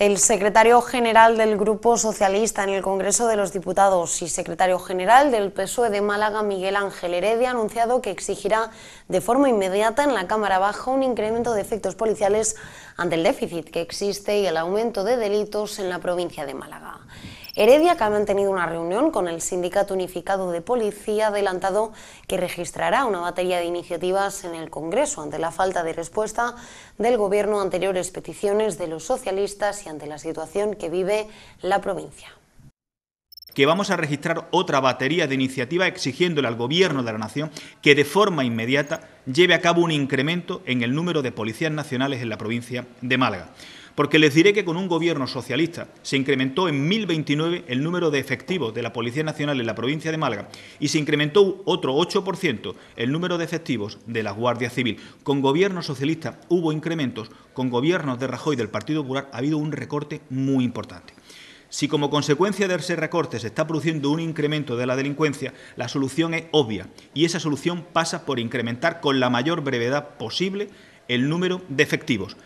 El secretario general del Grupo Socialista en el Congreso de los Diputados y secretario general del PSOE de Málaga, Miguel Ángel Heredia, ha anunciado que exigirá de forma inmediata en la Cámara Baja un incremento de efectos policiales ante el déficit que existe y el aumento de delitos en la provincia de Málaga. Heredia, que ha mantenido una reunión con el Sindicato Unificado de Policía, adelantado que registrará una batería de iniciativas en el Congreso ante la falta de respuesta del Gobierno a anteriores peticiones de los socialistas y ante la situación que vive la provincia que vamos a registrar otra batería de iniciativa exigiéndole al Gobierno de la Nación que de forma inmediata lleve a cabo un incremento en el número de policías nacionales en la provincia de Málaga. Porque les diré que con un gobierno socialista se incrementó en 1029 el número de efectivos de la Policía Nacional en la provincia de Málaga y se incrementó otro 8% el número de efectivos de la Guardia Civil. Con gobierno socialista hubo incrementos, con gobiernos de Rajoy del Partido Popular ha habido un recorte muy importante. Si como consecuencia de ese recorte se está produciendo un incremento de la delincuencia, la solución es obvia y esa solución pasa por incrementar con la mayor brevedad posible el número de efectivos.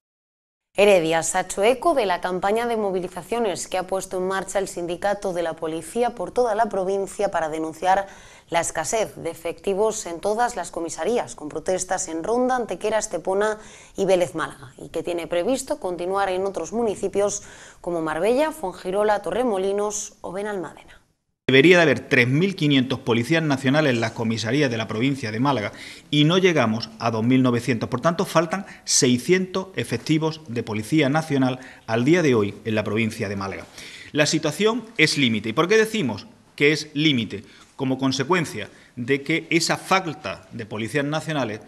Heredia eco de la campaña de movilizaciones que ha puesto en marcha el sindicato de la policía por toda la provincia para denunciar la escasez de efectivos en todas las comisarías, con protestas en Ronda, Antequera, Estepona y Vélez Málaga, y que tiene previsto continuar en otros municipios como Marbella, Fongirola, Torremolinos o Benalmádena. Debería de haber 3.500 policías nacionales en las comisarías de la provincia de Málaga y no llegamos a 2.900. Por tanto, faltan 600 efectivos de Policía Nacional al día de hoy en la provincia de Málaga. La situación es límite. ¿Y por qué decimos que es límite? Como consecuencia de que esa falta de policías nacionales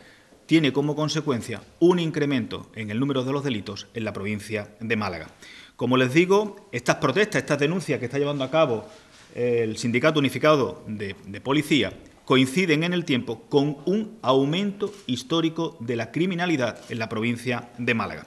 tiene como consecuencia un incremento en el número de los delitos en la provincia de Málaga. Como les digo, estas protestas, estas denuncias que está llevando a cabo el Sindicato Unificado de, Policía coinciden en el tiempo con un aumento histórico de la criminalidad en la provincia de Málaga.